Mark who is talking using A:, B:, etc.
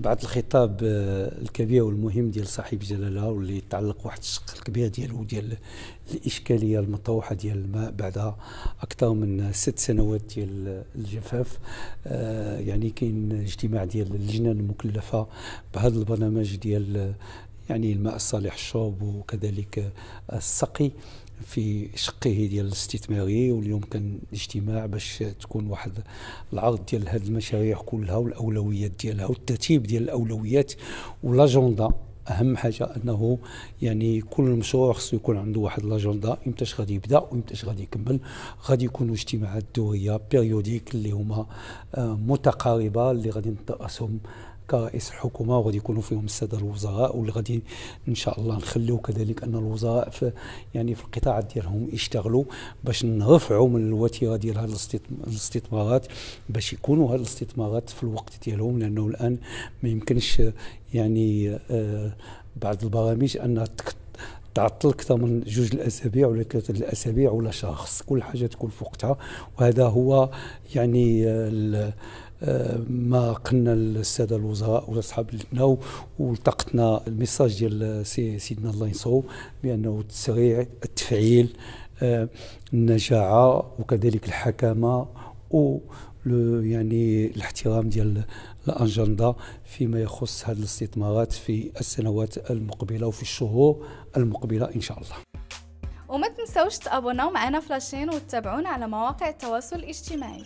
A: بعد الخطاب آه، الكبير والمهم ديال صاحب جلالة واللي تعلق واحد الشق الكبير ديالو ديال الإشكالية المطروحة ديال الماء بعد أكثر من ست سنوات ديال الجفاف آه، يعني كاين اجتماع ديال اللجنة المكلفة بهذا البرنامج ديال آه، يعني الماء الصالح الشرب وكذلك السقي في شقه ديال الاستثماري واليوم كان اجتماع باش تكون واحد العرض ديال هذه المشاريع كلها والاولويات ديالها والترتيب ديال الاولويات والاجندا اهم حاجه انه يعني كل مشروع خصو يكون عنده واحد لاجندا امتاش غادي يبدا وامتاش غادي يكمل غادي يكونوا اجتماعات دوريه بيريوديك اللي هما آه، متقاربه اللي غادي نتراسهم كرئيس الحكومه وغادي يكونوا فيهم الساده الوزراء واللي غادي ان شاء الله نخليو كذلك ان الوزراء في يعني في القطاعات ديالهم يشتغلوا باش نرفعوا من الوتيره ديال هذه الاستثمارات باش يكونوا هذه الاستثمارات في الوقت ديالهم لانه الان ما يمكنش يعني آه بعض البرامج انها تعطل اكثر من جوج الاسابيع ولا ثلاثه الاسابيع ولا شهر كل حاجه تكون في وقتها وهذا هو يعني آه، ما قلنا للساده الوزراء واصحاب اللجنه والتقطنا الميساج ديال سيدنا الله ينصرو بانه التسريع التفعيل آه، النجاعه وكذلك الحكامه و يعني الاحترام ديال الأجندة فيما يخص هذه الاستثمارات في السنوات المقبلة وفي الشهور المقبلة إن شاء الله وما تنسوش تابوناو معنا فلاشين وتتابعونا على مواقع التواصل الاجتماعي